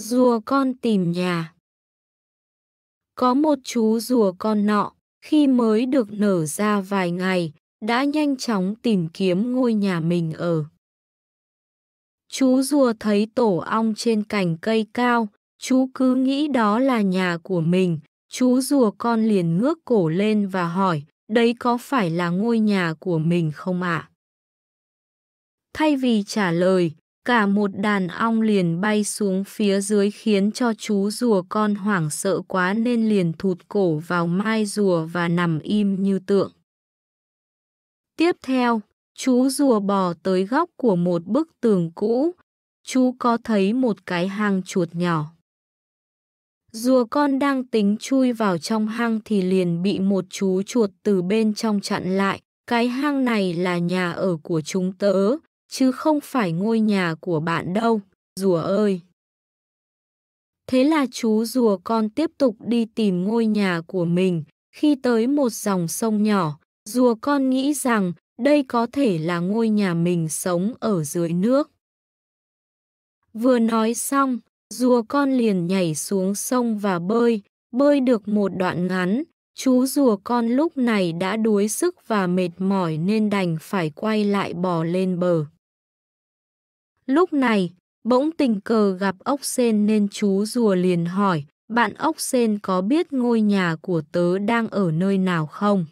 Rùa con tìm nhà Có một chú rùa con nọ, khi mới được nở ra vài ngày, đã nhanh chóng tìm kiếm ngôi nhà mình ở. Chú rùa thấy tổ ong trên cành cây cao, chú cứ nghĩ đó là nhà của mình. Chú rùa con liền ngước cổ lên và hỏi, đấy có phải là ngôi nhà của mình không ạ? Thay vì trả lời, Cả một đàn ong liền bay xuống phía dưới khiến cho chú rùa con hoảng sợ quá nên liền thụt cổ vào mai rùa và nằm im như tượng. Tiếp theo, chú rùa bò tới góc của một bức tường cũ. Chú có thấy một cái hang chuột nhỏ. Rùa con đang tính chui vào trong hang thì liền bị một chú chuột từ bên trong chặn lại. Cái hang này là nhà ở của chúng tớ, chứ không phải ngôi nhà của bạn đâu, rùa ơi. Thế là chú rùa con tiếp tục đi tìm ngôi nhà của mình. Khi tới một dòng sông nhỏ, rùa con nghĩ rằng đây có thể là ngôi nhà mình sống ở dưới nước. Vừa nói xong, rùa con liền nhảy xuống sông và bơi, bơi được một đoạn ngắn. Chú rùa con lúc này đã đuối sức và mệt mỏi nên đành phải quay lại bò lên bờ. Lúc này, bỗng tình cờ gặp ốc sen nên chú rùa liền hỏi, bạn ốc sen có biết ngôi nhà của tớ đang ở nơi nào không?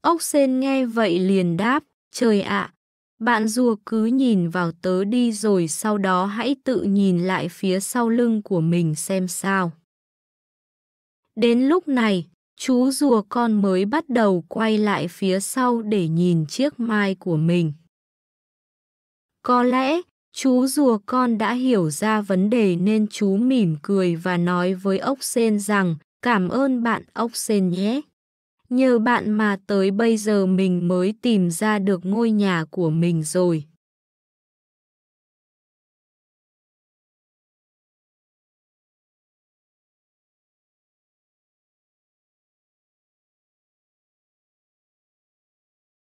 Ốc sen nghe vậy liền đáp, trời ạ, bạn rùa cứ nhìn vào tớ đi rồi sau đó hãy tự nhìn lại phía sau lưng của mình xem sao. Đến lúc này, chú rùa con mới bắt đầu quay lại phía sau để nhìn chiếc mai của mình. Có lẽ, chú rùa con đã hiểu ra vấn đề nên chú mỉm cười và nói với ốc sen rằng cảm ơn bạn ốc sen nhé. Nhờ bạn mà tới bây giờ mình mới tìm ra được ngôi nhà của mình rồi.